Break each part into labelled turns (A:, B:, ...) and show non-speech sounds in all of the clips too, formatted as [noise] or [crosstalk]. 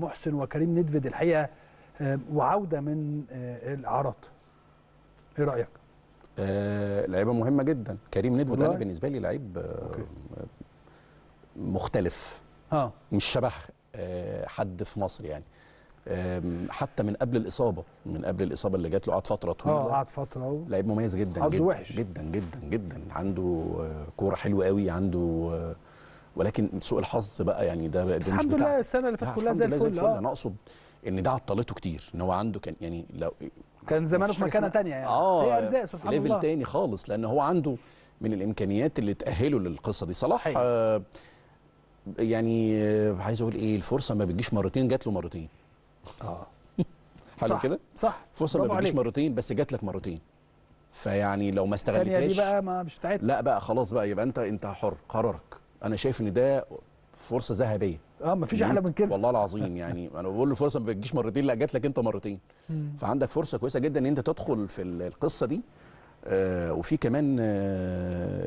A: محسن وكريم ندفد الحقيقه آه، وعوده من آه، الاعراض ايه رايك
B: آه لعيبه مهمه جدا كريم ندفد انا بالنسبه لي لعيب آه، مختلف ها. مش شبه حد في مصر يعني حتى من قبل الاصابه من قبل الاصابه اللي جات له قعد فتره طويله اه
A: قعد فتره و...
B: لعيب مميز جدا جدا, وحش. جدا جدا جدا عنده كوره حلوه قوي عنده ولكن سوء الحظ بقى يعني ده بقى بس الحمد لله
A: السنه اللي فاتت كلها زي الفل اه انا
B: اقصد ان ده عطلته كتير ان هو عنده كان يعني لو كان زمانه في مكانه ثانيه يعني اه زي ارزاق سبحان الله ليفل تاني خالص لان هو عنده من الامكانيات اللي تاهله للقصه دي صلاح آه يعني آه عايز اقول ايه الفرصه ما بتجيش مرتين جات له مرتين اه [laughs] حلو كده صح الفرصه ما بتجيش مرتين بس جات لك مرتين فيعني لو ما استغلتهاش دي بقى ما مش بتاعتك لا بقى خلاص بقى يبقى انت انت حر قرارك انا شايف ان ده فرصه ذهبيه اه مفيش يعني احلى من كده والله العظيم يعني [laughs] انا بقول الفرصه ما بتجيش مرتين لا جات لك انت مرتين مم. فعندك فرصه كويسه جدا ان انت تدخل في القصه دي آه وفي كمان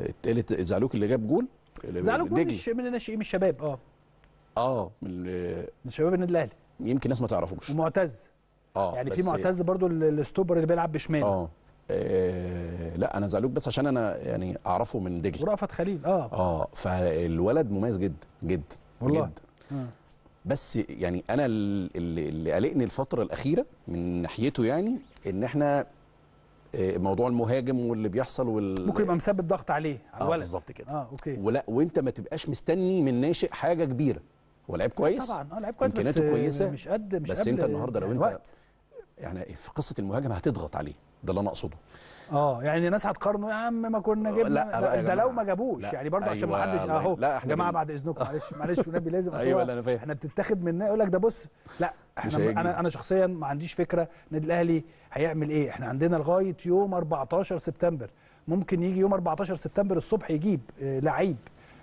B: اتقالت آه زعلوك اللي جاب جول زعلوك جول
A: من الناشئين من الشباب اه
B: اه من شباب النادي الاهلي يمكن ناس ما تعرفوش ومعتز اه يعني في معتز برضو الستوبر اللي بيلعب بشمال اه, آه لا انا زعلوك بس عشان انا يعني اعرفه من دجله ورأفت خليل اه اه فالولد مميز جدا جدا والله جدا آه. بس يعني انا اللي, اللي قلقني الفتره الاخيره من ناحيته يعني ان احنا آه، موضوع المهاجم واللي بيحصل وال ممكن
A: يبقى مسبب ضغط عليه على آه، الولد آه بالظبط
B: كده اه اوكي ولا وانت ما تبقاش مستني من ناشئ حاجه كبيره هو لعيب كويس طبعا اه لعيب كويس امكانياته كويسه مش قد مش بس انت النهارده لو يعني انت يعني في قصه المهاجم هتضغط عليه ده اللي انا اقصده
A: اه يعني الناس هتقارنه يا عم ما كنا آه، جبنا لا, لا ده لو ما جابوش يعني برضه أيوة عشان ما حدش اهو يا جماعه بعد اذنكم معلش معلش والنبي لازم [laughs] ايوه انا فاهم احنا بتتاخد مننا يقول لك ده بص لا احنا انا انا شخصيا ما عنديش فكره النادي الاهلي هيعمل ايه احنا عندنا لغايه يوم 14 سبتمبر ممكن يجي يوم 14 سبتمبر الصبح يجيب آه، لعيب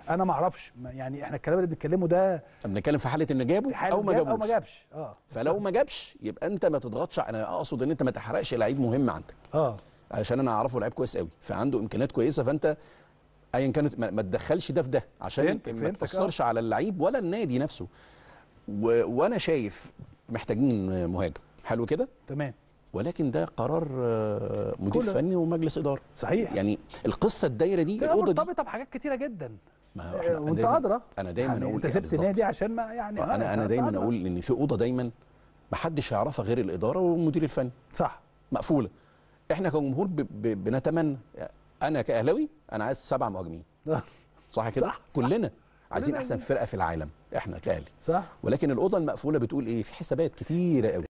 B: انا ما اعرفش يعني احنا الكلام اللي بنتكلمه ده بنتكلم في حاله انه جابه او ما جابوش او ما جابش اه فلو ما جابش يبقى انت ما تضغطش انا اقصد ان انت ما تحرقش لعيب مهم عندك اه عشان انا اعرفه لعيب كويس قوي فعنده امكانيات كويسه فانت ايا كانت ما تدخلش ده في ده عشان ما آه. تاثرش على اللعيب ولا النادي نفسه و... وانا شايف محتاجين مهاجم حلو كده تمام ولكن ده قرار آه، مدير كله. فني ومجلس اداره صحيح يعني القصه الدايره دي الاوضه دي
A: مرتبطه بحاجات كتيره جدا
B: ما آه، احنا وانت ادرى انا دايما يعني اقول انت سبت النادي
A: عشان ما يعني آه، انا انا, أنا اقول
B: ان في اوضه دايما ما حدش يعرفها غير الاداره والمدير الفني صح مقفوله احنا كجمهور ب... ب... بنتمنى انا كاهلاوي انا عايز سبع مهاجمين صح كده صح كلنا عايزين احسن فرقه في العالم احنا كاهلي صح ولكن الاوضه المقفوله بتقول ايه في حسابات كتيره قوي